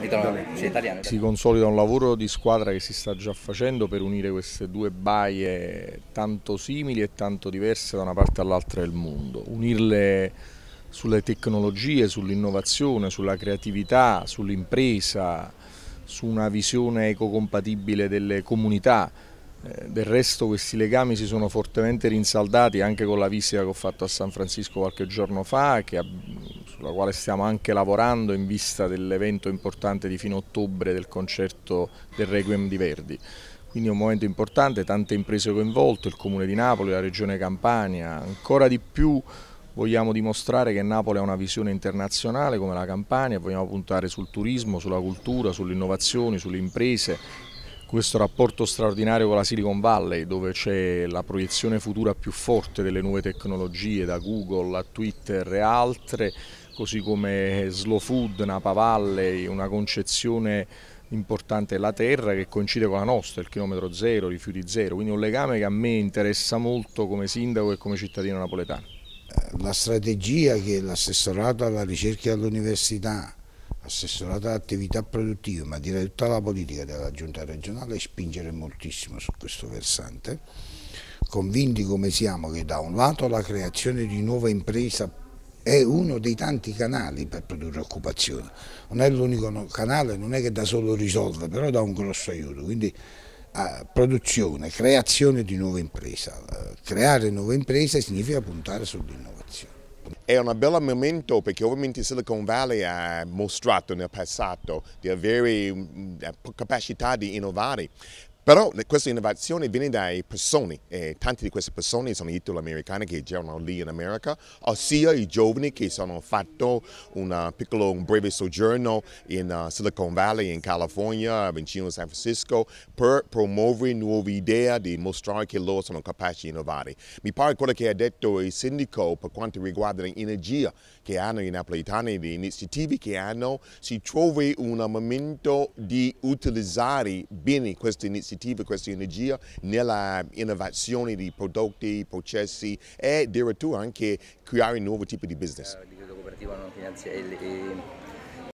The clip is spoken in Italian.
italiano, eh? italiano, sì, italiano. Si consolida un lavoro di squadra che si sta già facendo per unire queste due baie tanto simili e tanto diverse da una parte all'altra del mondo, unirle sulle tecnologie, sull'innovazione, sulla creatività, sull'impresa, su una visione ecocompatibile delle comunità. Eh, del resto questi legami si sono fortemente rinsaldati anche con la visita che ho fatto a San Francisco qualche giorno fa, che sulla quale stiamo anche lavorando in vista dell'evento importante di fine ottobre del concerto del Requiem di Verdi. Quindi è un momento importante, tante imprese coinvolte, il Comune di Napoli, la Regione Campania, ancora di più vogliamo dimostrare che Napoli ha una visione internazionale come la Campania, vogliamo puntare sul turismo, sulla cultura, sulle innovazioni, sulle imprese questo rapporto straordinario con la Silicon Valley dove c'è la proiezione futura più forte delle nuove tecnologie da Google a Twitter e altre, così come Slow Food, Napa Valley, una concezione importante della terra che coincide con la nostra, il chilometro zero, rifiuti zero, quindi un legame che a me interessa molto come sindaco e come cittadino napoletano. Eh, la strategia che l'assessorato alla ricerca e all'università assessorato all'attività produttiva, ma direi tutta la politica della giunta regionale, spingere moltissimo su questo versante, convinti come siamo che da un lato la creazione di nuova impresa è uno dei tanti canali per produrre occupazione, non è l'unico canale, non è che da solo risolve, però dà un grosso aiuto, quindi produzione, creazione di nuove imprese. Eh, creare nuove imprese significa puntare sull'innovazione. È un bel momento perché ovviamente Silicon Valley ha mostrato nel passato di avere mm, mm, capacità di innovare, però questa innovazione viene da persone, e tante di queste persone sono italo-americane che girano lì in America, ossia i giovani che sono fatto un piccolo, un breve soggiorno in uh, Silicon Valley, in California, vicino a San Francisco, per promuovere nuove idee, dimostrare che loro sono capaci di innovare. Mi pare quello che ha detto il sindaco per quanto riguarda l'energia che hanno i napoletani, le iniziative che hanno, si trovi un momento di utilizzare bene queste iniziative positiva questa energia nella innovazione di prodotti, processi e addirittura anche creare nuovi tipi di business.